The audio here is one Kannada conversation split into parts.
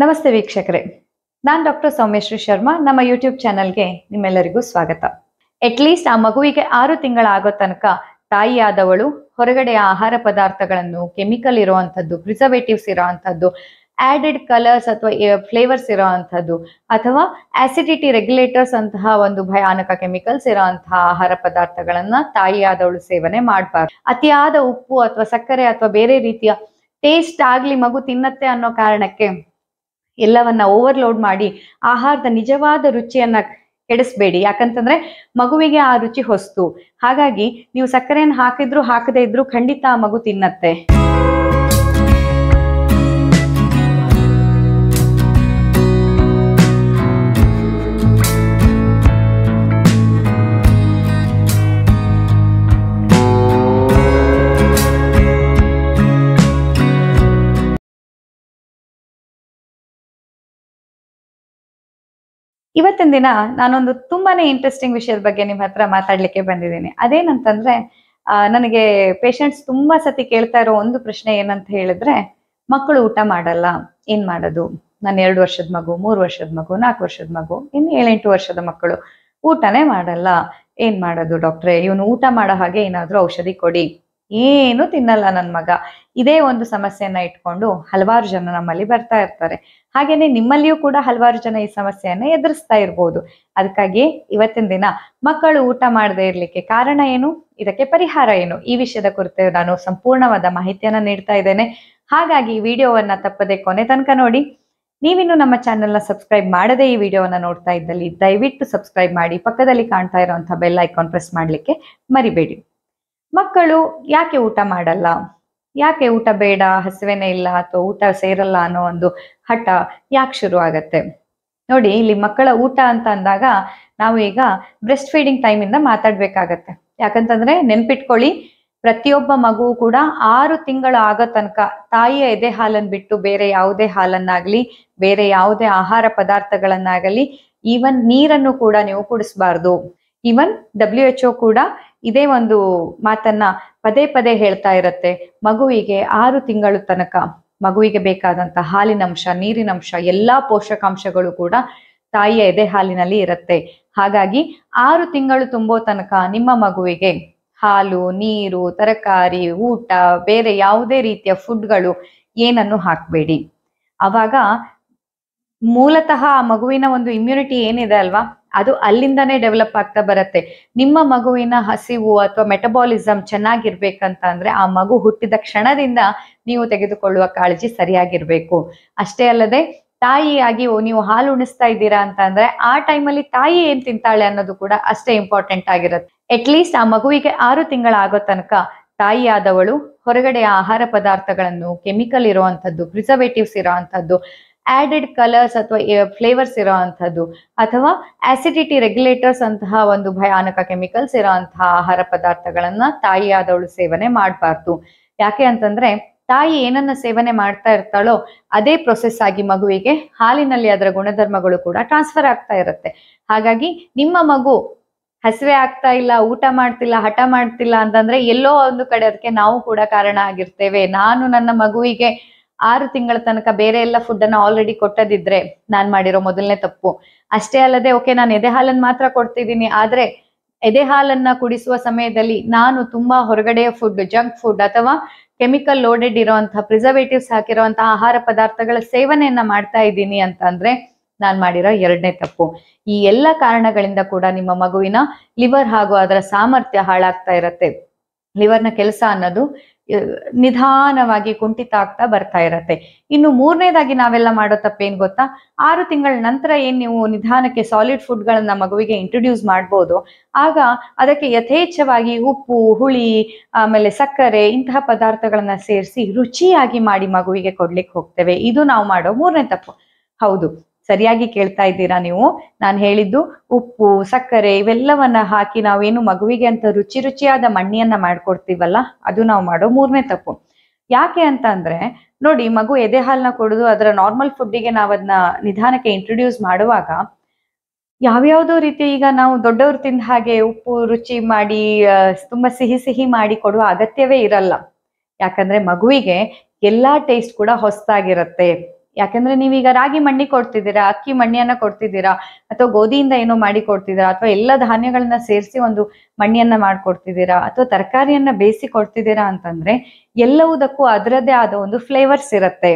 ನಮಸ್ತೆ ವೀಕ್ಷಕರೇ ನಾನು ಡಾಕ್ಟರ್ ಸೌಮ್ಯಶ್ರೀ ಶರ್ಮಾ ನಮ್ಮ ಯೂಟ್ಯೂಬ್ ಚಾನೆಲ್ಗೆ ನಿಮ್ಮೆಲ್ಲರಿಗೂ ಸ್ವಾಗತ ಅಟ್ಲೀಸ್ಟ್ ಆ ಮಗುವಿಗೆ ಆರು ತಿಂಗಳಾಗೋ ತನಕ ತಾಯಿಯಾದವಳು ಹೊರಗಡೆ ಆಹಾರ ಪದಾರ್ಥಗಳನ್ನು ಕೆಮಿಕಲ್ ಇರುವಂಥದ್ದು ಪ್ರಿಸರ್ವೇಟಿವ್ಸ್ ಇರೋವಂಥದ್ದು ಆಡೆಡ್ ಕಲರ್ಸ್ ಅಥವಾ ಫ್ಲೇವರ್ಸ್ ಇರೋ ಅಂಥದ್ದು ಅಥವಾ ಆಸಿಡಿಟಿ ರೆಗ್ಯುಲೇಟರ್ಸ್ ಅಂತಹ ಒಂದು ಭಯಾನಕ ಕೆಮಿಕಲ್ಸ್ ಅಂತಹ ಆಹಾರ ಪದಾರ್ಥಗಳನ್ನ ತಾಯಿಯಾದವಳು ಸೇವನೆ ಮಾಡಬಾರ್ದು ಅತಿಯಾದ ಉಪ್ಪು ಅಥವಾ ಸಕ್ಕರೆ ಅಥವಾ ಬೇರೆ ರೀತಿಯ ಟೇಸ್ಟ್ ಆಗ್ಲಿ ಮಗು ತಿನ್ನತ್ತೆ ಅನ್ನೋ ಕಾರಣಕ್ಕೆ ಎಲ್ಲವನ್ನ ಓವರ್ಲೋಡ್ ಮಾಡಿ ಆಹಾರದ ನಿಜವಾದ ರುಚಿಯನ್ನ ಕೆಡಿಸ್ಬೇಡಿ ಯಾಕಂತಂದ್ರೆ ಮಗುವಿಗೆ ಆ ರುಚಿ ಹೊಸ್ತು ಹಾಗಾಗಿ ನೀವು ಸಕ್ಕರೆಯನ್ನು ಹಾಕಿದ್ರು ಹಾಕದೇ ಇದ್ರು ಖಂಡಿತ ಆ ಮಗು ತಿನ್ನತ್ತೆ ಇವತ್ತಿನ ದಿನ ನಾನೊಂದು ತುಂಬಾನೇ ಇಂಟ್ರೆಸ್ಟಿಂಗ್ ವಿಷಯದ ಬಗ್ಗೆ ನಿಮ್ಮ ಹತ್ರ ಮಾತಾಡ್ಲಿಕ್ಕೆ ಬಂದಿದ್ದೀನಿ ಅದೇನಂತಂದ್ರೆ ನನಗೆ ಪೇಷಂಟ್ಸ್ ತುಂಬಾ ಸತಿ ಕೇಳ್ತಾ ಇರೋ ಒಂದು ಪ್ರಶ್ನೆ ಏನಂತ ಹೇಳಿದ್ರೆ ಮಕ್ಕಳು ಊಟ ಮಾಡಲ್ಲ ಏನ್ ಮಾಡೋದು ನನ್ನ ಎರಡು ವರ್ಷದ ಮಗು ಮೂರು ವರ್ಷದ ಮಗು ನಾಲ್ಕು ವರ್ಷದ ಮಗು ಇನ್ನು ಏಳೆಂಟು ವರ್ಷದ ಮಕ್ಕಳು ಊಟನೇ ಮಾಡಲ್ಲ ಏನ್ ಮಾಡೋದು ಡಾಕ್ಟ್ರೆ ಇವನು ಊಟ ಮಾಡೋ ಹಾಗೆ ಏನಾದ್ರೂ ಔಷಧಿ ಕೊಡಿ ಏನು ತಿನ್ನಲ್ಲ ನನ್ನ ಮಗ ಇದೇ ಒಂದು ಸಮಸ್ಯೆಯನ್ನ ಇಟ್ಕೊಂಡು ಹಲವಾರು ಜನ ನಮ್ಮಲ್ಲಿ ಬರ್ತಾ ಇರ್ತಾರೆ ಹಾಗೇನೆ ನಿಮ್ಮಲ್ಲಿಯೂ ಕೂಡ ಹಲವಾರು ಜನ ಈ ಸಮಸ್ಯೆಯನ್ನ ಎದುರಿಸ್ತಾ ಇರ್ಬೋದು ಅದಕ್ಕಾಗಿ ಇವತ್ತಿನ ದಿನ ಮಕ್ಕಳು ಊಟ ಮಾಡದೇ ಇರ್ಲಿಕ್ಕೆ ಕಾರಣ ಏನು ಇದಕ್ಕೆ ಪರಿಹಾರ ಏನು ಈ ವಿಷಯದ ಕುರಿತು ನಾನು ಸಂಪೂರ್ಣವಾದ ಮಾಹಿತಿಯನ್ನ ನೀಡ್ತಾ ಇದ್ದೇನೆ ಹಾಗಾಗಿ ಈ ವಿಡಿಯೋವನ್ನ ತಪ್ಪದೆ ಕೊನೆ ತನಕ ನೋಡಿ ನೀವಿನ್ನು ನಮ್ಮ ಚಾನೆಲ್ನ ಸಬ್ಸ್ಕ್ರೈಬ್ ಮಾಡದೆ ಈ ವಿಡಿಯೋವನ್ನ ನೋಡ್ತಾ ಇದ್ದಲ್ಲಿ ದಯವಿಟ್ಟು ಸಬ್ಸ್ಕ್ರೈಬ್ ಮಾಡಿ ಪಕ್ಕದಲ್ಲಿ ಕಾಣ್ತಾ ಇರುವಂತಹ ಬೆಲ್ ಐಕಾನ್ ಪ್ರೆಸ್ ಮಾಡ್ಲಿಕ್ಕೆ ಮರಿಬೇಡಿ ಮಕ್ಕಳು ಯಾಕೆ ಊಟ ಮಾಡಲ್ಲ ಯಾಕೆ ಊಟ ಬೇಡ ಹಸುವೆನೆ ಇಲ್ಲ ಅಥವಾ ಊಟ ಸೇರಲ್ಲ ಅನ್ನೋ ಒಂದು ಹಠ ಯಾಕೆ ಶುರು ಆಗತ್ತೆ ನೋಡಿ ಇಲ್ಲಿ ಮಕ್ಕಳ ಊಟ ಅಂತ ಅಂದಾಗ ನಾವು ಈಗ ಬ್ರೆಸ್ಟ್ ಫೀಡಿಂಗ್ ಟೈಮ್ ಇಂದ ಮಾತಾಡ್ಬೇಕಾಗತ್ತೆ ಯಾಕಂತಂದ್ರೆ ನೆನ್ಪಿಟ್ಕೊಳ್ಳಿ ಪ್ರತಿಯೊಬ್ಬ ಮಗು ಕೂಡ ಆರು ತಿಂಗಳು ಆಗೋ ತನಕ ತಾಯಿಯ ಎದೆ ಹಾಲನ್ನು ಬಿಟ್ಟು ಬೇರೆ ಯಾವುದೇ ಹಾಲನ್ನಾಗ್ಲಿ ಬೇರೆ ಯಾವುದೇ ಆಹಾರ ಪದಾರ್ಥಗಳನ್ನಾಗಲಿ ಈವನ್ ನೀರನ್ನು ಕೂಡ ನೀವು ಕುಡಿಸ್ಬಾರ್ದು ಈವನ್ ಡಬ್ಲ್ಯೂ ಎಚ್ ಒ ಕೂಡ ಇದೇ ಒಂದು ಮಾತನ್ನ ಪದೇ ಪದೇ ಹೇಳ್ತಾ ಇರುತ್ತೆ ಮಗುವಿಗೆ ಆರು ತಿಂಗಳು ತನಕ ಮಗುವಿಗೆ ಬೇಕಾದಂತ ಹಾಲಿನಂಶ ನೀರಿನಂಶ ಎಲ್ಲಾ ಪೋಷಕಾಂಶಗಳು ಕೂಡ ತಾಯಿಯ ಎದೆ ಹಾಲಿನಲ್ಲಿ ಇರುತ್ತೆ ಹಾಗಾಗಿ ಆರು ತಿಂಗಳು ತುಂಬೋ ತನಕ ನಿಮ್ಮ ಮಗುವಿಗೆ ಹಾಲು ನೀರು ತರಕಾರಿ ಊಟ ಬೇರೆ ಯಾವುದೇ ರೀತಿಯ ಫುಡ್ಗಳು ಏನನ್ನು ಹಾಕಬೇಡಿ ಅವಾಗ ಮೂಲತಃ ಆ ಮಗುವಿನ ಒಂದು ಇಮ್ಯುನಿಟಿ ಏನಿದೆ ಅಲ್ವಾ ಅದು ಅಲ್ಲಿಂದಾನೇ ಡೆವಲಪ್ ಆಗ್ತಾ ಬರುತ್ತೆ ನಿಮ್ಮ ಮಗುವಿನ ಹಸಿವು ಅಥವಾ ಮೆಟಬಾಲಿಸಮ್ ಚೆನ್ನಾಗಿರ್ಬೇಕಂತ ಅಂದ್ರೆ ಆ ಮಗು ಹುಟ್ಟಿದ ಕ್ಷಣದಿಂದ ನೀವು ತೆಗೆದುಕೊಳ್ಳುವ ಕಾಳಜಿ ಸರಿಯಾಗಿರ್ಬೇಕು ಅಷ್ಟೇ ಅಲ್ಲದೆ ತಾಯಿಯಾಗಿ ನೀವು ಹಾಲು ಉಣಿಸ್ತಾ ಇದ್ದೀರಾ ಅಂತ ಅಂದ್ರೆ ಆ ಟೈಮಲ್ಲಿ ತಾಯಿ ಏನ್ ತಿಂತಾಳೆ ಅನ್ನೋದು ಕೂಡ ಅಷ್ಟೇ ಇಂಪಾರ್ಟೆಂಟ್ ಆಗಿರುತ್ತೆ ಅಟ್ಲೀಸ್ಟ್ ಆ ಮಗುವಿಗೆ ಆರು ತಿಂಗಳಾಗೋ ತನಕ ತಾಯಿಯಾದವಳು ಹೊರಗಡೆ ಆಹಾರ ಪದಾರ್ಥಗಳನ್ನು ಕೆಮಿಕಲ್ ಇರುವಂತದ್ದು ಪ್ರಿಸರ್ವೇಟಿವ್ಸ್ ಇರುವಂತದ್ದು ಆಡೆಡ್ ಕಲರ್ಸ್ ಅಥವಾ ಫ್ಲೇವರ್ಸ್ ಇರೋ ಅಂಥದ್ದು ಅಥವಾ ಆಸಿಡಿಟಿ ರೆಗ್ಯುಲೇಟರ್ಸ್ ಅಂತಹ ಒಂದು ಭಯಾನಕ ಕೆಮಿಕಲ್ಸ್ ಇರೋ ಅಂತಹ ಆಹಾರ ಪದಾರ್ಥಗಳನ್ನ ತಾಯಿಯಾದವಳು ಸೇವನೆ ಮಾಡಬಾರ್ದು ಯಾಕೆ ಅಂತಂದ್ರೆ ತಾಯಿ ಏನನ್ನ ಸೇವನೆ ಮಾಡ್ತಾ ಇರ್ತಾಳೋ ಅದೇ ಪ್ರೊಸೆಸ್ ಆಗಿ ಮಗುವಿಗೆ ಹಾಲಿನಲ್ಲಿ ಅದರ ಗುಣಧರ್ಮಗಳು ಕೂಡ ಟ್ರಾನ್ಸ್ಫರ್ ಆಗ್ತಾ ಇರುತ್ತೆ ಹಾಗಾಗಿ ನಿಮ್ಮ ಮಗು ಹಸಿವೆ ಆಗ್ತಾ ಇಲ್ಲ ಊಟ ಮಾಡ್ತಿಲ್ಲ ಹಠ ಮಾಡ್ತಿಲ್ಲ ಅಂತಂದ್ರೆ ಎಲ್ಲೋ ಒಂದು ಕಡೆ ಅದಕ್ಕೆ ನಾವು ಕೂಡ ಕಾರಣ ಆಗಿರ್ತೇವೆ ನಾನು ನನ್ನ ಮಗುವಿಗೆ ಆರು ತಿಂಗಳ ತನಕ ಬೇರೆ ಎಲ್ಲ ಫುಡ್ ಅನ್ನ ಆಲ್ರೆಡಿ ಕೊಟ್ಟದಿದ್ರೆ ನಾನ್ ಮಾಡಿರೋ ಮೊದಲನೇ ತಪ್ಪು ಅಷ್ಟೇ ಅಲ್ಲದೆ ಓಕೆ ನಾನು ಎದೆ ಹಾಲನ್ ಮಾತ್ರ ಕೊಡ್ತಿದ್ದೀನಿ ಆದ್ರೆ ಎದೆ ಹಾಲನ್ನ ಕುಡಿಸುವ ಸಮಯದಲ್ಲಿ ನಾನು ತುಂಬಾ ಹೊರಗಡೆಯ ಫುಡ್ ಜಂಕ್ ಫುಡ್ ಅಥವಾ ಕೆಮಿಕಲ್ ಲೋಡೆಡ್ ಇರುವಂತಹ ಪ್ರಿಸರ್ವೇಟಿವ್ಸ್ ಹಾಕಿರುವಂತಹ ಆಹಾರ ಪದಾರ್ಥಗಳ ಸೇವನೆಯನ್ನ ಮಾಡ್ತಾ ಇದ್ದೀನಿ ಅಂತ ಅಂದ್ರೆ ನಾನ್ ಮಾಡಿರೋ ಎರಡನೇ ತಪ್ಪು ಈ ಎಲ್ಲ ಕಾರಣಗಳಿಂದ ಕೂಡ ನಿಮ್ಮ ಮಗುವಿನ ಲಿವರ್ ಹಾಗೂ ಅದರ ಸಾಮರ್ಥ್ಯ ಹಾಳಾಗ್ತಾ ಇರತ್ತೆ ಲಿವರ್ನ ಕೆಲಸ ಅನ್ನೋದು ನಿಧಾನವಾಗಿ ಕುಂಠಿತ ಆಗ್ತಾ ಬರ್ತಾ ಇರತ್ತೆ ಇನ್ನು ಮೂರನೇದಾಗಿ ನಾವೆಲ್ಲ ಮಾಡೋ ತಪ್ಪೇನ್ ಗೊತ್ತಾ ಆರು ತಿಂಗಳ ನಂತರ ಏನ್ ನೀವು ನಿಧಾನಕ್ಕೆ ಸಾಲಿಡ್ ಫುಡ್ಗಳನ್ನ ಮಗುವಿಗೆ ಇಂಟ್ರೊಡ್ಯೂಸ್ ಮಾಡ್ಬೋದು ಆಗ ಅದಕ್ಕೆ ಯಥೇಚ್ಛವಾಗಿ ಉಪ್ಪು ಹುಳಿ ಆಮೇಲೆ ಸಕ್ಕರೆ ಇಂತಹ ಪದಾರ್ಥಗಳನ್ನ ಸೇರಿಸಿ ರುಚಿಯಾಗಿ ಮಾಡಿ ಮಗುವಿಗೆ ಕೊಡ್ಲಿಕ್ಕೆ ಹೋಗ್ತೇವೆ ಇದು ನಾವು ಮಾಡೋ ಮೂರನೇ ತಪ್ಪು ಹೌದು ಸರಿಯಾಗಿ ಕೇಳ್ತಾ ಇದ್ದೀರಾ ನೀವು ನಾನು ಹೇಳಿದ್ದು ಉಪ್ಪು ಸಕ್ಕರೆ ಇವೆಲ್ಲವನ್ನ ಹಾಕಿ ನಾವೇನು ಮಗುವಿಗೆ ಅಂತ ರುಚಿ ರುಚಿಯಾದ ಮಣ್ಣಿಯನ್ನ ಮಾಡ್ಕೊಡ್ತೀವಲ್ಲ ಅದು ನಾವು ಮಾಡೋ ಮೂರನೇ ತಪ್ಪು ಯಾಕೆ ಅಂತ ಅಂದ್ರೆ ನೋಡಿ ಮಗು ಎದೆ ಹಾಲನ್ನ ಕೊಡೋದು ಅದರ ನಾರ್ಮಲ್ ಫುಡ್ಡಿಗೆ ನಾವು ಅದನ್ನ ನಿಧಾನಕ್ಕೆ ಇಂಟ್ರೊಡ್ಯೂಸ್ ಮಾಡುವಾಗ ಯಾವ್ಯಾವುದೋ ರೀತಿ ಈಗ ನಾವು ದೊಡ್ಡವ್ರು ತಿಂದ ಹಾಗೆ ಉಪ್ಪು ರುಚಿ ಮಾಡಿ ತುಂಬಾ ಸಿಹಿ ಸಿಹಿ ಮಾಡಿ ಕೊಡುವ ಅಗತ್ಯವೇ ಇರಲ್ಲ ಯಾಕಂದ್ರೆ ಮಗುವಿಗೆ ಎಲ್ಲಾ ಟೇಸ್ಟ್ ಕೂಡ ಹೊಸದಾಗಿರುತ್ತೆ ಯಾಕಂದ್ರೆ ನೀವೀಗ ರಾಗಿ ಮಣ್ಣಿ ಕೊಡ್ತಿದ್ದೀರಾ ಅಕ್ಕಿ ಮಣ್ಣಿಯನ್ನ ಕೊಡ್ತಿದ್ದೀರಾ ಅಥವಾ ಗೋಧಿಯಿಂದ ಏನೋ ಮಾಡಿ ಕೊಡ್ತಿದ್ದೀರಾ ಅಥವಾ ಎಲ್ಲ ಧಾನ್ಯಗಳನ್ನ ಸೇರಿಸಿ ಒಂದು ಮಣ್ಣಿಯನ್ನ ಮಾಡ್ಕೊಡ್ತಿದ್ದೀರಾ ಅಥವಾ ತರಕಾರಿಯನ್ನ ಬೇಯಿಸಿ ಕೊಡ್ತಿದ್ದೀರಾ ಅಂತಂದ್ರೆ ಎಲ್ಲವುದಕ್ಕೂ ಅದರದ್ದೇ ಆದ ಒಂದು ಫ್ಲೇವರ್ಸ್ ಇರುತ್ತೆ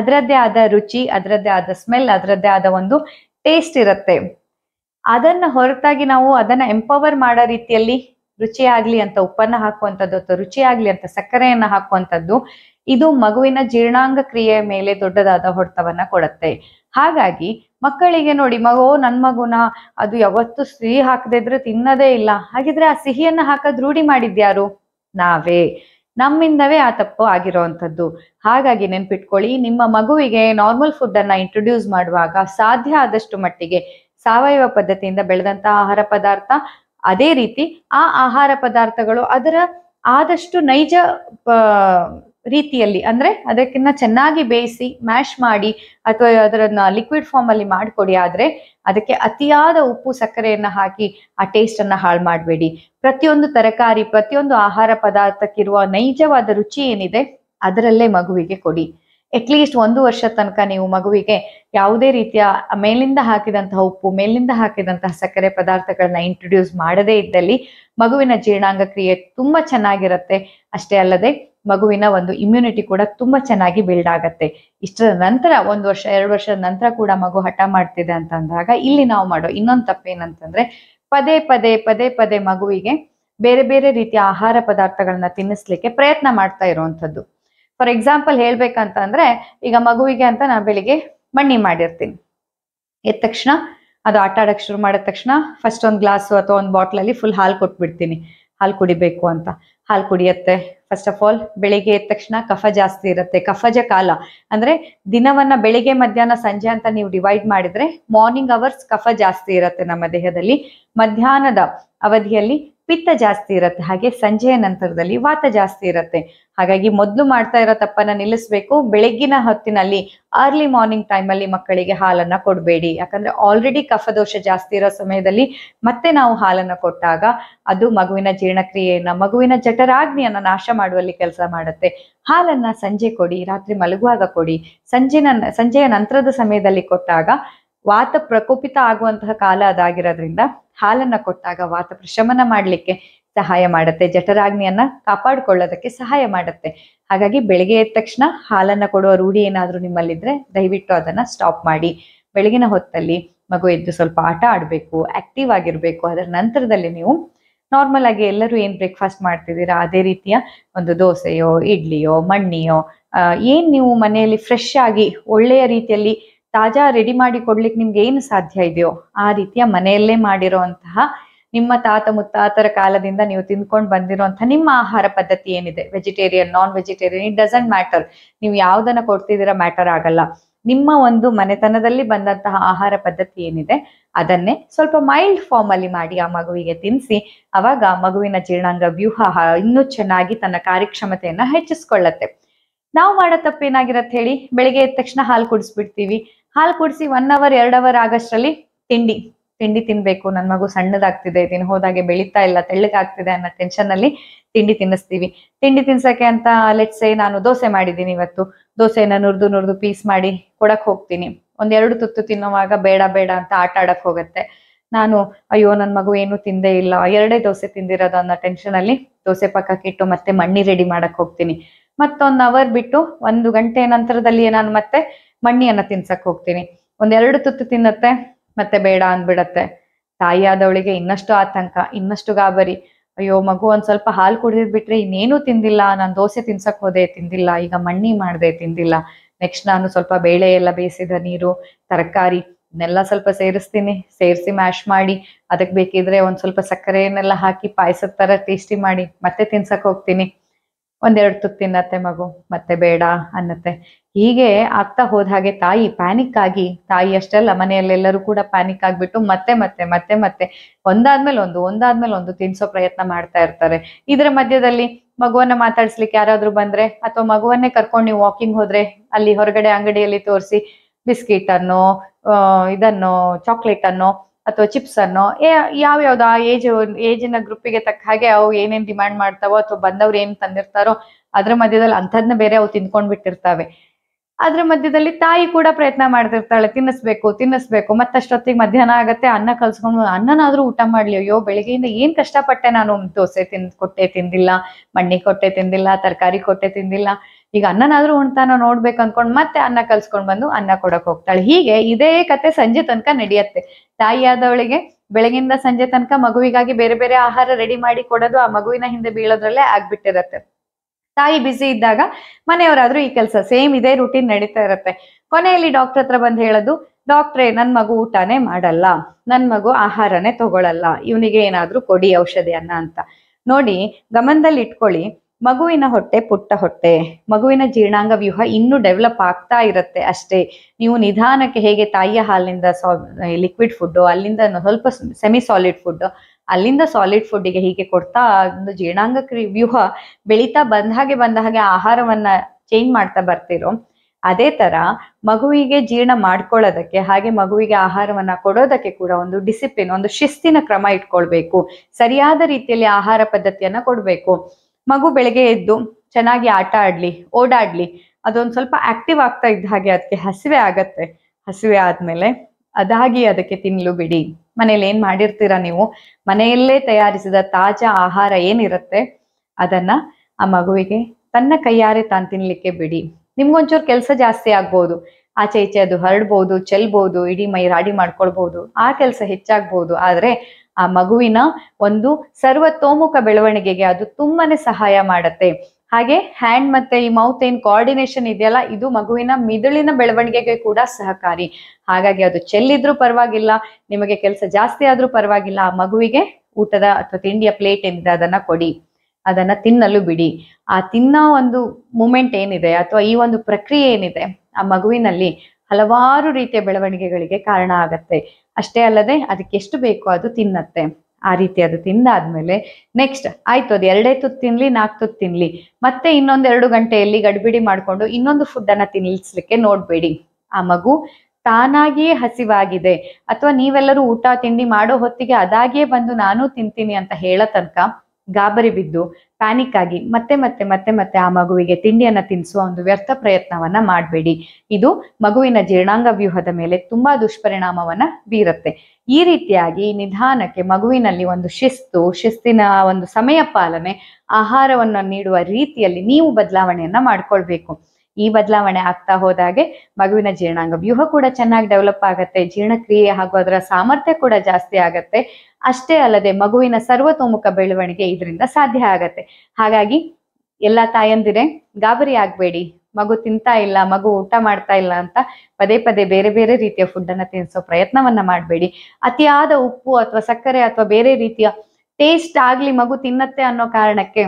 ಅದರದ್ದೇ ಆದ ರುಚಿ ಅದರದ್ದೇ ಆದ ಸ್ಮೆಲ್ ಅದರದ್ದೇ ಆದ ಒಂದು ಟೇಸ್ಟ್ ಇರುತ್ತೆ ಅದನ್ನ ಹೊರತಾಗಿ ನಾವು ಅದನ್ನ ಎಂಪವರ್ ಮಾಡೋ ರೀತಿಯಲ್ಲಿ ರುಚಿಯಾಗ್ಲಿ ಅಂತ ಉಪ್ಪನ್ನ ಹಾಕುವಂಥದ್ದು ಅಥವಾ ರುಚಿಯಾಗ್ಲಿ ಅಂತ ಸಕ್ಕರೆಯನ್ನ ಹಾಕುವಂಥದ್ದು ಇದು ಮಗುವಿನ ಜೀರ್ಣಾಂಗ ಕ್ರಿಯೆಯ ಮೇಲೆ ದೊಡ್ಡದಾದ ಹೊಡೆತವನ್ನ ಕೊಡತ್ತೆ ಹಾಗಾಗಿ ಮಕ್ಕಳಿಗೆ ನೋಡಿ ಮಗೋ ನನ್ ಮಗುನ ಅದು ಯಾವತ್ತು ಸಿಹಿ ಹಾಕದಿದ್ರೆ ತಿನ್ನದೇ ಇಲ್ಲ ಹಾಗಿದ್ರೆ ಆ ಸಿಹಿಯನ್ನ ಹಾಕದ್ ರೂಢಿ ಮಾಡಿದ್ಯಾರು ನಾವೇ ನಮ್ಮಿಂದವೇ ಆ ತಪ್ಪು ಅಂಥದ್ದು ಹಾಗಾಗಿ ನೆನ್ಪಿಟ್ಕೊಳ್ಳಿ ನಿಮ್ಮ ಮಗುವಿಗೆ ನಾರ್ಮಲ್ ಫುಡ್ ಅನ್ನ ಇಂಟ್ರೊಡ್ಯೂಸ್ ಮಾಡುವಾಗ ಸಾಧ್ಯ ಆದಷ್ಟು ಮಟ್ಟಿಗೆ ಸಾವಯವ ಪದ್ಧತಿಯಿಂದ ಬೆಳೆದಂತಹ ಆಹಾರ ಪದಾರ್ಥ ಅದೇ ರೀತಿ ಆ ಆಹಾರ ಪದಾರ್ಥಗಳು ಅದರ ಆದಷ್ಟು ನೈಜ ರೀತಿಯಲ್ಲಿ ಅಂದ್ರೆ ಅದಕ್ಕಿನ್ನ ಚೆನ್ನಾಗಿ ಬೇಯಿಸಿ ಮ್ಯಾಶ್ ಮಾಡಿ ಅಥವಾ ಅದರನ್ನ ಲಿಕ್ವಿಡ್ ಫಾರ್ಮ್ ಅಲ್ಲಿ ಮಾಡಿಕೊಡಿ ಆದ್ರೆ ಅದಕ್ಕೆ ಅತಿಯಾದ ಉಪ್ಪು ಸಕ್ಕರೆಯನ್ನ ಹಾಕಿ ಆ ಟೇಸ್ಟ್ ಅನ್ನ ಹಾಳು ಮಾಡಬೇಡಿ ಪ್ರತಿಯೊಂದು ತರಕಾರಿ ಪ್ರತಿಯೊಂದು ಆಹಾರ ಪದಾರ್ಥಕ್ಕಿರುವ ನೈಜವಾದ ರುಚಿ ಏನಿದೆ ಅದರಲ್ಲೇ ಮಗುವಿಗೆ ಕೊಡಿ ಅಟ್ಲೀಸ್ಟ್ ಒಂದು ವರ್ಷ ತನಕ ನೀವು ಮಗುವಿಗೆ ಯಾವುದೇ ರೀತಿಯ ಮೇಲಿಂದ ಹಾಕಿದಂತಹ ಉಪ್ಪು ಮೇಲಿಂದ ಹಾಕಿದಂತಹ ಸಕ್ಕರೆ ಪದಾರ್ಥಗಳನ್ನ ಇಂಟ್ರೊಡ್ಯೂಸ್ ಮಾಡದೇ ಇದ್ದಲ್ಲಿ ಮಗುವಿನ ಜೀರ್ಣಾಂಗ ಕ್ರಿಯೆ ತುಂಬಾ ಚೆನ್ನಾಗಿರುತ್ತೆ ಅಷ್ಟೇ ಅಲ್ಲದೆ ಮಗುವಿನ ಒಂದು ಇಮ್ಯುನಿಟಿ ಕೂಡ ತುಂಬಾ ಚೆನ್ನಾಗಿ ಬಿಲ್ಡ್ ಆಗತ್ತೆ ಇಷ್ಟರ ನಂತರ ಒಂದು ವರ್ಷ ಎರಡು ವರ್ಷದ ನಂತರ ಕೂಡ ಮಗು ಹಠ ಮಾಡ್ತಿದೆ ಅಂತ ಅಂದಾಗ ಇಲ್ಲಿ ನಾವು ಮಾಡೋ ಇನ್ನೊಂದು ತಪ್ಪೇನಂತಂದ್ರೆ ಪದೇ ಪದೇ ಪದೇ ಪದೇ ಮಗುವಿಗೆ ಬೇರೆ ಬೇರೆ ರೀತಿಯ ಆಹಾರ ಪದಾರ್ಥಗಳನ್ನ ತಿನ್ನಿಸ್ಲಿಕ್ಕೆ ಪ್ರಯತ್ನ ಮಾಡ್ತಾ ಇರುವಂಥದ್ದು ಫಾರ್ ಎಕ್ಸಾಂಪಲ್ ಹೇಳ್ಬೇಕಂತಂದ್ರೆ ಈಗ ಮಗುವಿಗೆ ಅಂತ ನಾನು ಬೆಳಿಗ್ಗೆ ಮಣ್ಣಿ ಮಾಡಿರ್ತೀನಿ ಎದ್ದ ತಕ್ಷಣ ಅದು ಆಟ ಶುರು ಮಾಡಿದ ತಕ್ಷಣ ಫಸ್ಟ್ ಒಂದು ಗ್ಲಾಸ್ ಅಥವಾ ಒಂದು ಬಾಟ್ಲಲ್ಲಿ ಫುಲ್ ಹಾಲು ಕೊಟ್ಬಿಡ್ತೀನಿ ಹಾಲು ಕುಡಿಬೇಕು ಅಂತ ಹಾಲು ಕುಡಿಯತ್ತೆ ಫಸ್ಟ್ ಆಫ್ ಆಲ್ ಬೆಳಿಗ್ಗೆ ಎದ್ದ ತಕ್ಷಣ ಕಫ ಜಾಸ್ತಿ ಇರುತ್ತೆ ಕಫಜ ಕಾಲ ಅಂದ್ರೆ ದಿನವನ್ನ ಬೆಳಿಗ್ಗೆ ಮಧ್ಯಾಹ್ನ ಸಂಜೆ ಅಂತ ನೀವು ಡಿವೈಡ್ ಮಾಡಿದ್ರೆ ಮಾರ್ನಿಂಗ್ ಅವರ್ಸ್ ಕಫ ಜಾಸ್ತಿ ಇರುತ್ತೆ ನಮ್ಮ ದೇಹದಲ್ಲಿ ಮಧ್ಯಾಹ್ನದ ಅವಧಿಯಲ್ಲಿ ಪಿತ್ತ ಜಾಸ್ತಿ ಇರುತ್ತೆ ಹಾಗೆ ಸಂಜೆಯ ನಂತರದಲ್ಲಿ ವಾತ ಜಾಸ್ತಿ ಇರುತ್ತೆ ಹಾಗಾಗಿ ಮೊದಲು ಮಾಡ್ತಾ ಇರೋ ತಪ್ಪನ್ನ ನಿಲ್ಲಿಸಬೇಕು ಬೆಳಗ್ಗಿನ ಹೊತ್ತಿನಲ್ಲಿ ಅರ್ಲಿ ಮಾರ್ನಿಂಗ್ ಟೈಮ್ ಅಲ್ಲಿ ಮಕ್ಕಳಿಗೆ ಹಾಲನ್ನ ಕೊಡಬೇಡಿ ಯಾಕಂದ್ರೆ ಆಲ್ರೆಡಿ ಕಫದೋಷ ಜಾಸ್ತಿ ಇರೋ ಸಮಯದಲ್ಲಿ ಮತ್ತೆ ನಾವು ಹಾಲನ್ನು ಕೊಟ್ಟಾಗ ಅದು ಮಗುವಿನ ಜೀರ್ಣಕ್ರಿಯೆಯನ್ನ ಮಗುವಿನ ಜಠರಾಗ್ನಿಯನ್ನ ನಾಶ ಮಾಡುವಲ್ಲಿ ಕೆಲಸ ಮಾಡುತ್ತೆ ಹಾಲನ್ನ ಸಂಜೆ ಕೊಡಿ ರಾತ್ರಿ ಮಲಗುವಾಗ ಕೊಡಿ ಸಂಜೆನ ಸಂಜೆಯ ನಂತರದ ಸಮಯದಲ್ಲಿ ಕೊಟ್ಟಾಗ ವಾತ ಪ್ರಕೋಪಿತ ಆಗುವಂತಹ ಕಾಲ ಅದಾಗಿರೋದ್ರಿಂದ ಹಾಲನ್ನ ಕೊಟ್ಟಾಗ ವಾತ ಪ್ರಶಮನ ಮಾಡಲಿಕ್ಕೆ ಸಹಾಯ ಮಾಡುತ್ತೆ ಜಠರಾಗ್ನಿಯನ್ನ ಕಾಪಾಡ್ಕೊಳ್ಳೋದಕ್ಕೆ ಸಹಾಯ ಮಾಡುತ್ತೆ ಹಾಗಾಗಿ ಬೆಳಿಗ್ಗೆ ಎದ್ದ ತಕ್ಷಣ ಹಾಲನ್ನ ಕೊಡುವ ರೂಢಿ ಏನಾದ್ರೂ ನಿಮ್ಮಲ್ಲಿದ್ರೆ ದಯವಿಟ್ಟು ಅದನ್ನ ಸ್ಟಾಪ್ ಮಾಡಿ ಬೆಳಗಿನ ಹೊತ್ತಲ್ಲಿ ಮಗು ಎದ್ದು ಸ್ವಲ್ಪ ಆಟ ಆಡಬೇಕು ಆಕ್ಟಿವ್ ಆಗಿರಬೇಕು ಅದರ ನಂತರದಲ್ಲಿ ನೀವು ನಾರ್ಮಲ್ ಆಗಿ ಎಲ್ಲರೂ ಏನ್ ಬ್ರೇಕ್ಫಾಸ್ಟ್ ಮಾಡ್ತಿದ್ದೀರಾ ಅದೇ ರೀತಿಯ ಒಂದು ದೋಸೆಯೋ ಇಡ್ಲಿಯೋ ಮಣ್ಣಿಯೋ ಏನ್ ನೀವು ಮನೆಯಲ್ಲಿ ಫ್ರೆಶ್ ಆಗಿ ಒಳ್ಳೆಯ ರೀತಿಯಲ್ಲಿ ತಾಜಾ ರೆಡಿ ಮಾಡಿ ಕೊಡ್ಲಿಕ್ಕೆ ನಿಮ್ಗೆ ಏನು ಸಾಧ್ಯ ಇದೆಯೋ ಆ ರೀತಿಯ ಮನೆಯಲ್ಲೇ ಮಾಡಿರುವಂತಹ ನಿಮ್ಮ ತಾತ ಮುತ್ತಾತರ ಕಾಲದಿಂದ ನೀವು ತಿಂದ್ಕೊಂಡು ಬಂದಿರುವಂತಹ ನಿಮ್ಮ ಆಹಾರ ಪದ್ಧತಿ ಏನಿದೆ vegetarian non vegetarian it doesn't matter ನೀವು ಯಾವ್ದನ್ನ ಕೊಡ್ತಿದ್ದೀರಾ ಮ್ಯಾಟರ್ ಆಗಲ್ಲ ನಿಮ್ಮ ಒಂದು ಮನೆತನದಲ್ಲಿ ಬಂದಂತಹ ಆಹಾರ ಪದ್ಧತಿ ಏನಿದೆ ಅದನ್ನೇ ಸ್ವಲ್ಪ ಮೈಲ್ಡ್ ಫಾರ್ಮ್ ಅಲ್ಲಿ ಮಾಡಿ ಆ ಮಗುವಿಗೆ ತಿನ್ಸಿ ಅವಾಗ ಮಗುವಿನ ಜೀರ್ಣಾಂಗ ವ್ಯೂಹ ಇನ್ನೂ ಚೆನ್ನಾಗಿ ತನ್ನ ಕಾರ್ಯಕ್ಷಮತೆಯನ್ನ ಹೆಚ್ಚಿಸ್ಕೊಳ್ಳತ್ತೆ ನಾವು ಮಾಡೋ ತಪ್ಪೇನಾಗಿರತ್ತೆ ಹೇಳಿ ಬೆಳಿಗ್ಗೆ ಎದ್ದ ತಕ್ಷಣ ಹಾಲು ಕುಡಿಸ್ಬಿಡ್ತೀವಿ ಹಾಲು ಕುಡಿಸಿ ಒನ್ ಅವರ್ ಎರಡ್ ಅವರ್ ಆಗಷ್ಟ್ರಲ್ಲಿ ತಿಂಡಿ ತಿಂಡಿ ತಿನ್ಬೇಕು ನನ್ ಮಗು ಸಣ್ಣದಾಗ್ತಿದೆ ತಿನ್ ಹೋದಾಗೆ ಬೆಳೀತಾ ಇಲ್ಲ ತೆಳ್ಳಗಾಗ್ತಿದೆ ಅನ್ನೋ ಟೆನ್ಷನ್ ಅಲ್ಲಿ ತಿಂಡಿ ತಿನ್ನಿಸ್ತೀವಿ ತಿಂಡಿ ತಿನ್ಸಕ್ಕೆ ಅಂತ ಲೆಟ್ಸೆ ನಾನು ದೋಸೆ ಮಾಡಿದ್ದೀನಿ ಇವತ್ತು ದೋಸೆನ ನುರ್ದು ನುರ್ದು ಪೀಸ್ ಮಾಡಿ ಕೊಡಕ್ ಹೋಗ್ತೀನಿ ಒಂದೆರಡು ತುತ್ತು ತಿನ್ನೋವಾಗ ಬೇಡ ಬೇಡ ಅಂತ ಆಟ ಆಡಕ್ ಹೋಗತ್ತೆ ನಾನು ಅಯ್ಯೋ ನನ್ ಮಗು ಏನು ತಿಂದೇ ಇಲ್ಲ ಎರಡೇ ದೋಸೆ ತಿಂದಿರೋದು ಅನ್ನೋ ಟೆನ್ಷನ್ ಅಲ್ಲಿ ದೋಸೆ ಪಕ್ಕಕ್ಕಿಟ್ಟು ಮತ್ತೆ ಮಣ್ಣಿ ರೆಡಿ ಮಾಡಕ್ ಹೋಗ್ತೀನಿ ಮತ್ತೊಂದ್ ಅವರ್ ಬಿಟ್ಟು ಒಂದು ಗಂಟೆ ನಂತರದಲ್ಲಿ ನಾನು ಮತ್ತೆ ಮಣ್ಣಿಯನ್ನ ತಿನ್ಸಕ್ ಹೋಗ್ತೀನಿ ಒಂದೆರಡು ತುತ್ತು ತಿನ್ನತ್ತೆ ಮತ್ತೆ ಬೇಡ ಅಂದ್ಬಿಡತ್ತೆ ತಾಯಿಯಾದವಳಿಗೆ ಇನ್ನಷ್ಟು ಆತಂಕ ಇನ್ನಷ್ಟು ಗಾಬರಿ ಅಯ್ಯೋ ಮಗು ಒಂದ್ ಸ್ವಲ್ಪ ಹಾಲು ಕುಡಿದ್ ಬಿಟ್ರೆ ಇನ್ನೇನು ತಿಂದಿಲ್ಲ ನಾನು ದೋಸೆ ತಿನ್ಸಕ್ ಹೋದೆ ತಿಂದಿಲ್ಲ ಈಗ ಮಣ್ಣಿ ಮಾಡ್ದೆ ತಿಂದಿಲ್ಲ ನೆಕ್ಸ್ಟ್ ನಾನು ಸ್ವಲ್ಪ ಬೇಳೆ ಎಲ್ಲ ಬೇಯಿಸಿದ ನೀರು ತರಕಾರಿ ಇದನ್ನೆಲ್ಲ ಸ್ವಲ್ಪ ಸೇರಿಸ್ತೀನಿ ಸೇರಿಸಿ ಮ್ಯಾಶ್ ಮಾಡಿ ಅದಕ್ಕೆ ಬೇಕಿದ್ರೆ ಒಂದ್ ಸ್ವಲ್ಪ ಸಕ್ಕರೆಯನ್ನೆಲ್ಲ ಹಾಕಿ ಪಾಯಸದ ತರ ಟೇಸ್ಟಿ ಮಾಡಿ ಮತ್ತೆ ತಿನ್ಸಕ್ ಹೋಗ್ತೀನಿ ಒಂದೆರಡು ತುತ್ತು ತಿನ್ನತ್ತೆ ಮಗು ಮತ್ತೆ ಬೇಡ ಅನ್ನತ್ತೆ ಹೀಗೆ ಆಗ್ತಾ ಹೋದ ಹಾಗೆ ತಾಯಿ ಪ್ಯಾನಿಕ್ ಆಗಿ ತಾಯಿ ಅಷ್ಟೆಲ್ಲ ಮನೆಯಲ್ಲೆಲ್ಲರೂ ಕೂಡ ಪ್ಯಾನಿಕ್ ಆಗ್ಬಿಟ್ಟು ಮತ್ತೆ ಮತ್ತೆ ಮತ್ತೆ ಮತ್ತೆ ಒಂದಾದ್ಮೇಲೆ ಒಂದು ಒಂದಾದ್ಮೇಲೆ ಒಂದು ತಿನ್ಸೋ ಪ್ರಯತ್ನ ಮಾಡ್ತಾ ಇರ್ತಾರೆ ಇದರ ಮಧ್ಯದಲ್ಲಿ ಮಗುವನ್ನ ಮಾತಾಡ್ಸ್ಲಿಕ್ಕೆ ಯಾರಾದ್ರೂ ಬಂದ್ರೆ ಅಥವಾ ಮಗುವನ್ನೇ ಕರ್ಕೊಂಡು ನೀವು ವಾಕಿಂಗ್ ಹೋದ್ರೆ ಅಲ್ಲಿ ಹೊರಗಡೆ ಅಂಗಡಿಯಲ್ಲಿ ತೋರಿಸಿ ಬಿಸ್ಕಿಟ್ ಅನ್ನೋ ಇದನ್ನು ಚಾಕ್ಲೇಟ್ ಅನ್ನೋ ಅಥವಾ ಚಿಪ್ಸ್ ಅನ್ನು ಯಾವ ಯಾವ್ದು ಆ ಏಜ್ ಏಜಿನ ಗ್ರೂಪಿಗೆ ತಕ್ಕ ಹಾಗೆ ಅವು ಏನೇನ್ ಡಿಮ್ಯಾಂಡ್ ಮಾಡ್ತಾವೋ ಅಥವಾ ಬಂದವ್ರು ಏನ್ ತಂದಿರ್ತಾರೋ ಅದ್ರ ಮಧ್ಯದಲ್ಲಿ ಅಂಥದ್ನ ಬೇರೆ ಅವು ತಿನ್ಕೊಂಡ್ ಬಿಟ್ಟಿರ್ತಾವೆ ಅದ್ರ ಮಧ್ಯದಲ್ಲಿ ತಾಯಿ ಕೂಡ ಪ್ರಯತ್ನ ಮಾಡ್ತಿರ್ತಾಳೆ ತಿನ್ನಿಸ್ಬೇಕು ತಿನ್ನಿಸ್ಬೇಕು ಮತ್ತಷ್ಟೊತ್ತಿಗೆ ಮಧ್ಯಾಹ್ನ ಆಗತ್ತೆ ಅನ್ನ ಕಲ್ಸ್ಕೊಂಡು ಅನ್ನನಾದ್ರೂ ಊಟ ಮಾಡ್ಲಿ ಅಯ್ಯೋ ಬೆಳಿಗ್ಗೆಯಿಂದ ಏನ್ ಕಷ್ಟಪಟ್ಟೆ ನಾನು ದೋಸೆ ತಿನ್ ಕೊಟ್ಟೆ ತಿಂದಿಲ್ಲ ಮಣ್ಣಿ ಕೊಟ್ಟೆ ತಿಂದಿಲ್ಲ ತರಕಾರಿ ಕೊಟ್ಟೆ ತಿಂದಿಲ್ಲ ಈಗ ಅನ್ನನಾದ್ರೂ ಉಣ್ತಾನ ನೋಡ್ಬೇಕು ಅನ್ಕೊಂಡ್ ಮತ್ತೆ ಅನ್ನ ಕಲ್ಸ್ಕೊಂಡ್ ಬಂದು ಅನ್ನ ಕೊಡಕ್ ಹೋಗ್ತಾಳೆ ಹೀಗೆ ಇದೇ ಕತೆ ಸಂಜೆ ತನಕ ನಡೆಯತ್ತೆ ತಾಯಿಯಾದವಳಿಗೆ ಬೆಳಗಿಂದ ಸಂಜೆ ತನಕ ಮಗುವಿಗಾಗಿ ಬೇರೆ ಬೇರೆ ಆಹಾರ ರೆಡಿ ಮಾಡಿ ಕೊಡೋದು ಆ ಮಗುವಿನ ಹಿಂದೆ ಬೀಳೋದ್ರಲ್ಲೇ ಆಗ್ಬಿಟ್ಟಿರತ್ತೆ ತಾಯಿ ಬ್ಯುಸಿ ಇದ್ದಾಗ ಮನೆಯವರಾದ್ರೂ ಈ ಕೆಲಸ ಸೇಮ್ ಇದೇ ರುಟೀನ್ ನಡೀತಾ ಇರತ್ತೆ ಕೊನೆಯಲ್ಲಿ ಡಾಕ್ಟರ್ ಹತ್ರ ಬಂದು ಹೇಳೋದು ಡಾಕ್ಟ್ರೇ ನನ್ ಮಗು ಊಟನೇ ಮಾಡಲ್ಲ ನನ್ ಮಗು ಆಹಾರನೇ ತಗೊಳಲ್ಲ ಇವನಿಗೆ ಏನಾದ್ರೂ ಕೊಡಿ ಔಷಧಿಯನ್ನ ಅಂತ ನೋಡಿ ಗಮನದಲ್ಲಿ ಇಟ್ಕೊಳ್ಳಿ ಮಗುವಿನ ಹೊಟ್ಟೆ ಪುಟ್ಟ ಹೊಟ್ಟೆ ಮಗುವಿನ ಜೀರ್ಣಾಂಗ ವ್ಯೂಹ ಇನ್ನೂ ಡೆವಲಪ್ ಆಗ್ತಾ ಇರುತ್ತೆ ಅಷ್ಟೇ ನೀವು ನಿಧಾನಕ್ಕೆ ಹೇಗೆ ತಾಯಿಯ ಹಾಲಿನಿಂದ ಸಾ ಲಿಕ್ವಿಡ್ ಫುಡ್ಡು ಅಲ್ಲಿಂದ ಸ್ವಲ್ಪ ಸೆಮಿ ಸಾಲಿಡ್ ಫುಡ್ ಅಲ್ಲಿಂದ ಸಾಲಿಡ್ ಫುಡ್ ಗೆ ಹೀಗೆ ಕೊಡ್ತಾ ಒಂದು ಜೀರ್ಣಾಂಗ ವ್ಯೂಹ ಬೆಳೀತಾ ಬಂದ ಹಾಗೆ ಬಂದ ಹಾಗೆ ಆಹಾರವನ್ನ ಚೇಂಜ್ ಮಾಡ್ತಾ ಬರ್ತಿರೋ ಅದೇ ತರ ಮಗುವಿಗೆ ಜೀರ್ಣ ಮಾಡ್ಕೊಳ್ಳೋದಕ್ಕೆ ಹಾಗೆ ಮಗುವಿಗೆ ಆಹಾರವನ್ನ ಕೊಡೋದಕ್ಕೆ ಕೂಡ ಒಂದು ಡಿಸಿಪ್ಲಿನ್ ಒಂದು ಶಿಸ್ತಿನ ಕ್ರಮ ಇಟ್ಕೊಳ್ಬೇಕು ಸರಿಯಾದ ರೀತಿಯಲ್ಲಿ ಆಹಾರ ಪದ್ಧತಿಯನ್ನ ಕೊಡಬೇಕು ಮಗು ಬೆಳಗ್ಗೆ ಎದ್ದು ಚೆನ್ನಾಗಿ ಆಟ ಆಡ್ಲಿ ಓಡಾಡ್ಲಿ ಅದೊಂದು ಸ್ವಲ್ಪ ಆಕ್ಟಿವ್ ಆಗ್ತಾ ಇದ್ದ ಹಾಗೆ ಅದಕ್ಕೆ ಹಸಿವೆ ಆಗತ್ತೆ ಹಸಿವೆ ಆದ್ಮೇಲೆ ಅದಾಗಿ ಅದಕ್ಕೆ ತಿನ್ಲು ಬಿಡಿ ಮನೇಲಿ ಏನ್ ಮಾಡಿರ್ತೀರಾ ನೀವು ಮನೆಯಲ್ಲೇ ತಯಾರಿಸಿದ ತಾಜಾ ಆಹಾರ ಏನಿರುತ್ತೆ ಅದನ್ನ ಆ ಮಗುವಿಗೆ ತನ್ನ ಕೈಯಾರೆ ತಾನು ತಿನ್ಲಿಕ್ಕೆ ಬಿಡಿ ನಿಮ್ಗೊಂಚೂರು ಕೆಲಸ ಜಾಸ್ತಿ ಆಗ್ಬೋದು ಆಚೆ ಈಚೆ ಅದು ಹರಡ್ಬೋದು ಚೆಲ್ಬಹುದು ಇಡೀ ಮೈ ರಾಡಿ ಮಾಡ್ಕೊಳ್ಬಹುದು ಆ ಕೆಲಸ ಹೆಚ್ಚಾಗ್ಬೋದು ಆದ್ರೆ ಆ ಮಗುವಿನ ಒಂದು ಸರ್ವತೋಮುಖ ಬೆಳವಣಿಗೆಗೆ ಅದು ತುಂಬಾನೇ ಸಹಾಯ ಮಾಡುತ್ತೆ ಹಾಗೆ ಹ್ಯಾಂಡ್ ಮತ್ತೆ ಈ ಮೌತ್ ಏನ್ ಕೋಆರ್ಡಿನೇಷನ್ ಇದೆಯಲ್ಲ ಇದು ಮಗುವಿನ ಮಿದುಳಿನ ಬೆಳವಣಿಗೆಗೆ ಕೂಡ ಸಹಕಾರಿ ಹಾಗಾಗಿ ಅದು ಚೆಲ್ಲಿದ್ರೂ ಪರವಾಗಿಲ್ಲ ನಿಮಗೆ ಕೆಲಸ ಜಾಸ್ತಿ ಆದ್ರೂ ಪರವಾಗಿಲ್ಲ ಆ ಮಗುವಿಗೆ ಊಟದ ಅಥವಾ ತಿಂಡಿಯ ಪ್ಲೇಟ್ ಏನಿದೆ ಅದನ್ನ ಕೊಡಿ ಅದನ್ನ ತಿನ್ನಲು ಬಿಡಿ ಆ ತಿನ್ನ ಒಂದು ಮೂಮೆಂಟ್ ಏನಿದೆ ಅಥವಾ ಈ ಒಂದು ಪ್ರಕ್ರಿಯೆ ಏನಿದೆ ಆ ಮಗುವಿನಲ್ಲಿ ಹಲವಾರು ರೀತಿಯ ಬೆಳವಣಿಗೆಗಳಿಗೆ ಕಾರಣ ಆಗತ್ತೆ ಅಷ್ಟೇ ಅಲ್ಲದೆ ಅದಕ್ಕೆ ಎಷ್ಟು ಬೇಕೋ ಅದು ತಿನ್ನತ್ತೆ ಆ ರೀತಿ ಅದು ತಿಂದಾದ್ಮೇಲೆ ನೆಕ್ಸ್ಟ್ ಆಯ್ತು ಅದು ಎರಡೇ ತುತ್ತು ತಿನ್ಲಿ ನಾಲ್ಕು ತುತ್ತು ತಿನ್ಲಿ ಮತ್ತೆ ಎರಡು ಗಂಟೆಯಲ್ಲಿ ಗಡಿಬಿಡಿ ಮಾಡ್ಕೊಂಡು ಇನ್ನೊಂದು ಫುಡ್ ಅನ್ನ ತಿನ್ನಿಸ್ಲಿಕ್ಕೆ ನೋಡ್ಬೇಡಿ ಆ ಮಗು ತಾನಾಗಿಯೇ ಹಸಿವಾಗಿದೆ ಅಥವಾ ನೀವೆಲ್ಲರೂ ಊಟ ತಿಂಡಿ ಮಾಡೋ ಹೊತ್ತಿಗೆ ಅದಾಗಿಯೇ ಬಂದು ನಾನು ತಿಂತೀನಿ ಅಂತ ಹೇಳ ತನಕ ಗಾಬರಿ ಬಿದ್ದು ಪ್ಯಾನಿಕ್ ಆಗಿ ಮತ್ತೆ ಮತ್ತೆ ಮತ್ತೆ ಮತ್ತೆ ಆ ಮಗುವಿಗೆ ತಿಂಡಿಯನ್ನ ತಿನ್ನಿಸುವ ಒಂದು ವ್ಯರ್ಥ ಪ್ರಯತ್ನವನ್ನ ಮಾಡಬೇಡಿ ಇದು ಮಗುವಿನ ಜೀರ್ಣಾಂಗ ವ್ಯೂಹದ ಮೇಲೆ ತುಂಬಾ ದುಷ್ಪರಿಣಾಮವನ್ನ ಬೀರುತ್ತೆ ಈ ರೀತಿಯಾಗಿ ನಿಧಾನಕ್ಕೆ ಮಗುವಿನಲ್ಲಿ ಒಂದು ಶಿಸ್ತು ಶಿಸ್ತಿನ ಒಂದು ಸಮಯ ಪಾಲನೆ ಆಹಾರವನ್ನು ನೀಡುವ ರೀತಿಯಲ್ಲಿ ನೀವು ಬದಲಾವಣೆಯನ್ನ ಮಾಡ್ಕೊಳ್ಬೇಕು ಈ ಬದಲಾವಣೆ ಆಗ್ತಾ ಹೋದಾಗೆ ಮಗುವಿನ ಜೀರ್ಣಾಂಗ ವ್ಯೂಹ ಕೂಡ ಚೆನ್ನಾಗಿ ಡೆವಲಪ್ ಆಗತ್ತೆ ಜೀರ್ಣಕ್ರಿಯೆ ಹಾಗೂ ಅದರ ಸಾಮರ್ಥ್ಯ ಕೂಡ ಜಾಸ್ತಿ ಆಗತ್ತೆ ಅಷ್ಟೇ ಅಲ್ಲದೆ ಮಗುವಿನ ಸರ್ವತೋಮುಖ ಬೆಳವಣಿಗೆ ಇದರಿಂದ ಸಾಧ್ಯ ಆಗತ್ತೆ ಹಾಗಾಗಿ ಎಲ್ಲ ತಾಯಂದಿರೇ ಗಾಬರಿ ಆಗ್ಬೇಡಿ ಮಗು ತಿಂತಾ ಇಲ್ಲ ಮಗು ಊಟ ಮಾಡ್ತಾ ಇಲ್ಲ ಅಂತ ಪದೇ ಪದೇ ಬೇರೆ ಬೇರೆ ರೀತಿಯ ಫುಡ್ಡನ್ನು ತಿನ್ನಿಸೋ ಪ್ರಯತ್ನವನ್ನ ಮಾಡಬೇಡಿ ಅತಿಯಾದ ಉಪ್ಪು ಅಥವಾ ಸಕ್ಕರೆ ಅಥವಾ ಬೇರೆ ರೀತಿಯ ಟೇಸ್ಟ್ ಆಗ್ಲಿ ಮಗು ತಿನ್ನತ್ತೆ ಅನ್ನೋ ಕಾರಣಕ್ಕೆ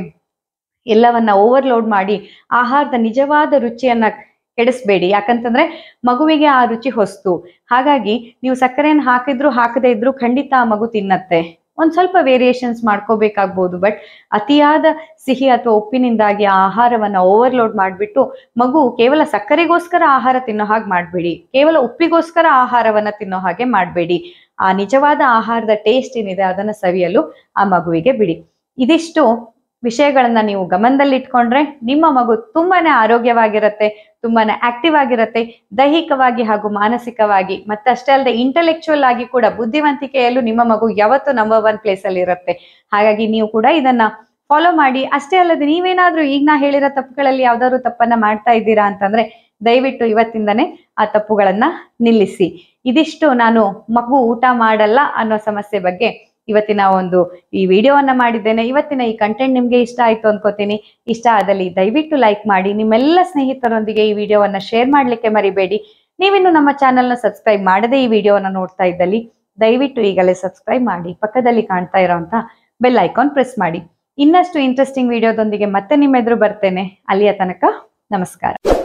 ಎಲ್ಲವನ್ನ ಓವರ್ಲೋಡ್ ಮಾಡಿ ಆಹಾರದ ನಿಜವಾದ ರುಚಿಯನ್ನ ಕೆಡಿಸ್ಬೇಡಿ ಯಾಕಂತಂದ್ರೆ ಮಗುವಿಗೆ ಆ ರುಚಿ ಹೊಸ್ತು ಹಾಗಾಗಿ ನೀವು ಸಕ್ಕರೆಯನ್ನು ಹಾಕಿದ್ರು ಹಾಕದೇ ಇದ್ರು ಖಂಡಿತ ಆ ಮಗು ತಿನ್ನತ್ತೆ ಒಂದ್ ಸ್ವಲ್ಪ ವೇರಿಯೇಷನ್ಸ್ ಮಾಡ್ಕೋಬೇಕಾಗ್ಬೋದು ಬಟ್ ಅತಿಯಾದ ಸಿಹಿ ಅಥವಾ ಉಪ್ಪಿನಿಂದಾಗಿ ಆ ಆಹಾರವನ್ನ ಓವರ್ಲೋಡ್ ಮಾಡಿಬಿಟ್ಟು ಮಗು ಕೇವಲ ಸಕ್ಕರೆಗೋಸ್ಕರ ಆಹಾರ ತಿನ್ನೋ ಹಾಗೆ ಮಾಡಬೇಡಿ ಕೇವಲ ಉಪ್ಪಿಗೋಸ್ಕರ ಆಹಾರವನ್ನ ತಿನ್ನೋ ಹಾಗೆ ಮಾಡಬೇಡಿ ಆ ನಿಜವಾದ ಆಹಾರದ ಟೇಸ್ಟ್ ಏನಿದೆ ಅದನ್ನ ಸವಿಯಲು ಆ ಮಗುವಿಗೆ ಬಿಡಿ ಇದಿಷ್ಟು ವಿಷಯಗಳನ್ನ ನೀವು ಗಮನದಲ್ಲಿ ಇಟ್ಕೊಂಡ್ರೆ ನಿಮ್ಮ ಮಗು ತುಂಬಾನೇ ಆರೋಗ್ಯವಾಗಿರುತ್ತೆ ತುಂಬಾನೇ ಆಕ್ಟಿವ್ ಆಗಿರುತ್ತೆ ದೈಹಿಕವಾಗಿ ಹಾಗೂ ಮಾನಸಿಕವಾಗಿ ಮತ್ತಷ್ಟೇ ಅಲ್ಲದೆ ಇಂಟೆಲೆಕ್ಚುಯಲ್ ಆಗಿ ಕೂಡ ಬುದ್ಧಿವಂತಿಕೆಯಲ್ಲೂ ನಿಮ್ಮ ಮಗು ಯಾವತ್ತು ನಂಬರ್ ಒನ್ ಪ್ಲೇಸ್ ಅಲ್ಲಿ ಇರುತ್ತೆ ಹಾಗಾಗಿ ನೀವು ಕೂಡ ಇದನ್ನ ಫಾಲೋ ಮಾಡಿ ಅಷ್ಟೇ ಅಲ್ಲದೆ ನೀವೇನಾದ್ರೂ ಈಗ ನಾ ಹೇಳಿರೋ ತಪ್ಪುಗಳಲ್ಲಿ ಯಾವ್ದಾದ್ರು ತಪ್ಪನ್ನ ಮಾಡ್ತಾ ಇದ್ದೀರಾ ಅಂತಂದ್ರೆ ದಯವಿಟ್ಟು ಇವತ್ತಿಂದನೇ ಆ ತಪ್ಪುಗಳನ್ನ ನಿಲ್ಲಿಸಿ ಇದಿಷ್ಟು ನಾನು ಮಗು ಊಟ ಮಾಡಲ್ಲ ಅನ್ನೋ ಸಮಸ್ಯೆ ಬಗ್ಗೆ ಇವತ್ತಿನ ಒಂದು ಈ ವಿಡಿಯೋವನ್ನ ಮಾಡಿದ್ದೇನೆ ಇವತ್ತಿನ ಈ ಕಂಟೆಂಟ್ ನಿಮ್ಗೆ ಇಷ್ಟ ಆಯ್ತು ಅನ್ಕೋತೀನಿ ಇಷ್ಟ ಆದಲ್ಲಿ ದಯವಿಟ್ಟು ಲೈಕ್ ಮಾಡಿ ನಿಮ್ಮೆಲ್ಲ ಸ್ನೇಹಿತರೊಂದಿಗೆ ಈ ವಿಡಿಯೋವನ್ನ ಶೇರ್ ಮಾಡ್ಲಿಕ್ಕೆ ಮರಿಬೇಡಿ ನೀವಿನ್ನು ನಮ್ಮ ಚಾನೆಲ್ನ ಸಬ್ಸ್ಕ್ರೈಬ್ ಮಾಡದೆ ಈ ವಿಡಿಯೋವನ್ನ ನೋಡ್ತಾ ಇದ್ದಲ್ಲಿ ದಯವಿಟ್ಟು ಈಗಲೇ ಸಬ್ಸ್ಕ್ರೈಬ್ ಮಾಡಿ ಪಕ್ಕದಲ್ಲಿ ಕಾಣ್ತಾ ಇರೋಂತ ಬೆಲ್ ಐಕಾನ್ ಪ್ರೆಸ್ ಮಾಡಿ ಇನ್ನಷ್ಟು ಇಂಟ್ರೆಸ್ಟಿಂಗ್ ವಿಡಿಯೋದೊಂದಿಗೆ ಮತ್ತೆ ನಿಮ್ಮೆದುರು ಬರ್ತೇನೆ ಅಲ್ಲಿಯ ತನಕ ನಮಸ್ಕಾರ